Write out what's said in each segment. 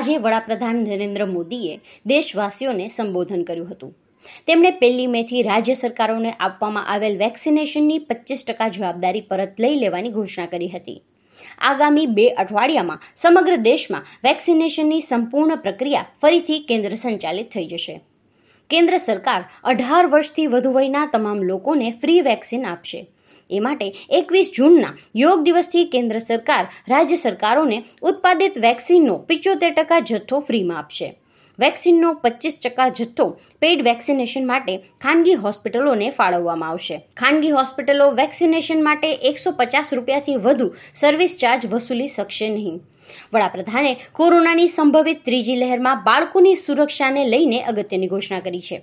આજે વડાપ્રધાન નરેન્દ્ર મોદીએ દેશવાસીઓને સંબોધન કર્યું હતું તેમણે પહેલી મેથી રાજ્ય સરકારોને આપવામાં આવેલ વેક્સિનેશનની પચીસ ટકા જવાબદારી પરત લઈ લેવાની ઘોષણા કરી હતી આગામી બે અઠવાડિયામાં સમગ્ર દેશમાં વેક્સિનેશનની સંપૂર્ણ પ્રક્રિયા ફરીથી કેન્દ્ર સંચાલિત થઈ જશે કેન્દ્ર સરકાર અઢાર વર્ષથી વધુ વયના તમામ લોકોને ફ્રી વેક્સિન આપશે એ માટે એકવીસ જૂનના યોગ દિવસથી કેન્દ્ર સરકાર રાજ્ય સરકારોને ઉત્પાદિત વેક્સિનનો પિચોતેર ટકા જથ્થો ફ્રીમાં આપશે વેક્સિનનો પચીસ ટકા જથ્થો પેઇડ વેક્સિનેશન માટે ખાનગી હોસ્પિટલોને ફાળવવામાં આવશે ખાનગી હોસ્પિટલો વેક્સિનેશન માટે એકસો પચાસ રૂપિયાથી વધુ સર્વિસ ચાર્જ વસૂલી શકશે નહીં વડાપ્રધાને કોરોનાની સંભવિત ત્રીજી લહેરમાં બાળકોની સુરક્ષાને લઈને અગત્યની ઘોષણા કરી છે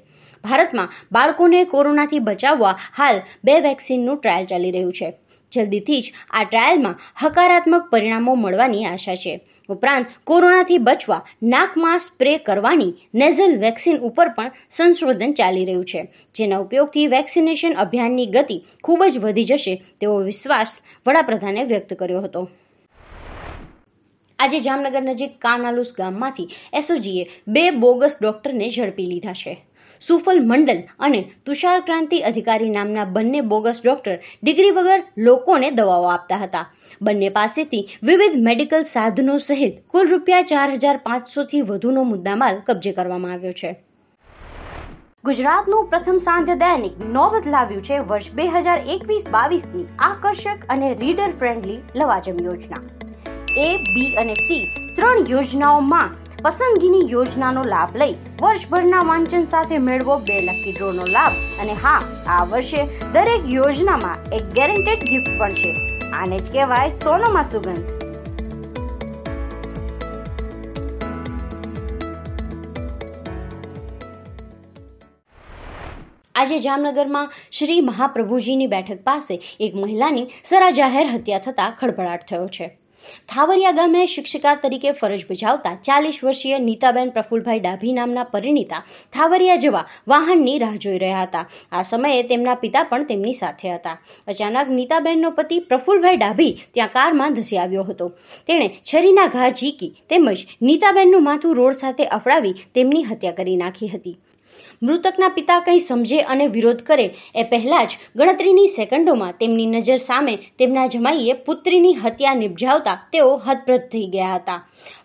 ભારતમાં બાળકોને કોરોનાથી બચાવવા હાલ બે વેક્સિનનું ટ્રાયલ ચાલી રહ્યું છે જલ્દીથી જ આ ટ્રાયલમાં હકારાત્મક પરિણામો મળવાની આશા છે ઉપરાંત કોરોનાથી બચવા નાકમાં સ્પ્રે કરવાની નેઝલ વેક્સિન ઉપર પણ સંશોધન ચાલી રહ્યું છે જેના ઉપયોગથી વેક્સિનેશન અભિયાનની ગતિ ખૂબ જ વધી જશે તેવો વિશ્વાસ વડાપ્રધાને વ્યક્ત કર્યો હતો આજે જામનગર નજીક કાનાલુસ ગામમાંથી એસઓજીએ બે બોગસ ડોક્ટરને ઝડપી લીધા છે સુફલ મંડલ અને તુષાર ક્રાંતિ અધિકારી નામના બંને બોગસ ડોક્ટર ડિગ્રી વગર લોકોને દવાઓ આપતા હતા બંને પાસેથી વિવિધ મેડિકલ સાધનો સહિત કુલ રૂપિયા ચાર હજાર પાંચસોથી વધુનો મુદ્દામાલ કબજે કરવામાં આવ્યો છે ગુજરાતનું પ્રથમ સાંધ્ય દૈનિક નોબત લાવ્યું છે વર્ષ બે હજાર એકવીસ બાવીસ ની આકર્ષક અને રીડર ફ્રેન્ડલી લવાજમ યોજના એ બી અને સી ત્રણ યોજનાઓમાં પસંદગીની યોજનાનો લાભ લઈ વર્ષભરના વાંચન સાથે મેળવો બે લકી ડ્રોનો લાભ અને હા આ વર્ષે દરેક યોજનામાં એક ગેરંટેડ ગિફ્ટ પણ છે આને જ કહેવાય સોનોમાં સુગંધ આજે જામનગરમાં શ્રી મહાપ્રભુજીની બેઠક પાસે એક મહિલાની સરા જાહેર હત્યા થતા ખળભળાટ થયો છે થાવરિયા ગામે શિક્ષિકા તરીકે ફરજ બજાવતા ચાલીસ વર્ષીય નીતાબેન પ્રફુલભાઈ ડાભી નામના પરિણીતા થાવરિયા જવા વાહનની રાહ જોઈ રહ્યા હતા આ સમયે તેમના પિતા પણ તેમની સાથે હતા અચાનક નીતાબેનનો પતિ પ્રફુલભાઈ ડાભી ત્યાં કારમાં ધસી આવ્યો હતો તેણે છરીના ઘા ઝીકી તેમજ નીતાબેનનું માથું રોડ સાથે અફડાવી તેમની હત્યા કરી નાખી હતી મૃતકના પિતા કંઈ સમજે અને વિરોધ કરે એ પહેલાં જ ગણતરીની સેકન્ડોમાં તેમની નજર સામે તેમના જમાઈએ પુત્રીની હત્યા નિપજાવતા તેઓ હતપ્રત થઈ ગયા હતા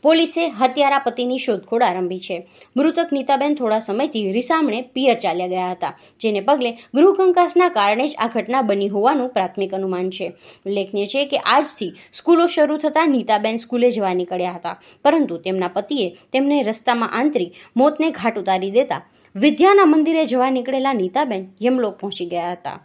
પોલીસે હત્યારા પતિની શોધખોળ આરંભી છે મૃતક નીતાબેન થોડા સમયથી રીસામણે પિયર ચાલ્યા ગયા હતા જેને પગલે ગૃહકંકાસના કારણે જ આ ઘટના બની હોવાનું પ્રાથમિક અનુમાન છે ઉલ્લેખનીય છે કે આજથી સ્કૂલો શરૂ થતાં નીતાબેન સ્કૂલે જવા નીકળ્યા હતા પરંતુ તેમના પતિએ તેમને રસ્તામાં આંતરી મોતને ઘાટ ઉતારી દેતા વિદ્યાના મંદિરે જવા નીકળેલા નીતાબેન યમલોક પહોંચી ગયા હતા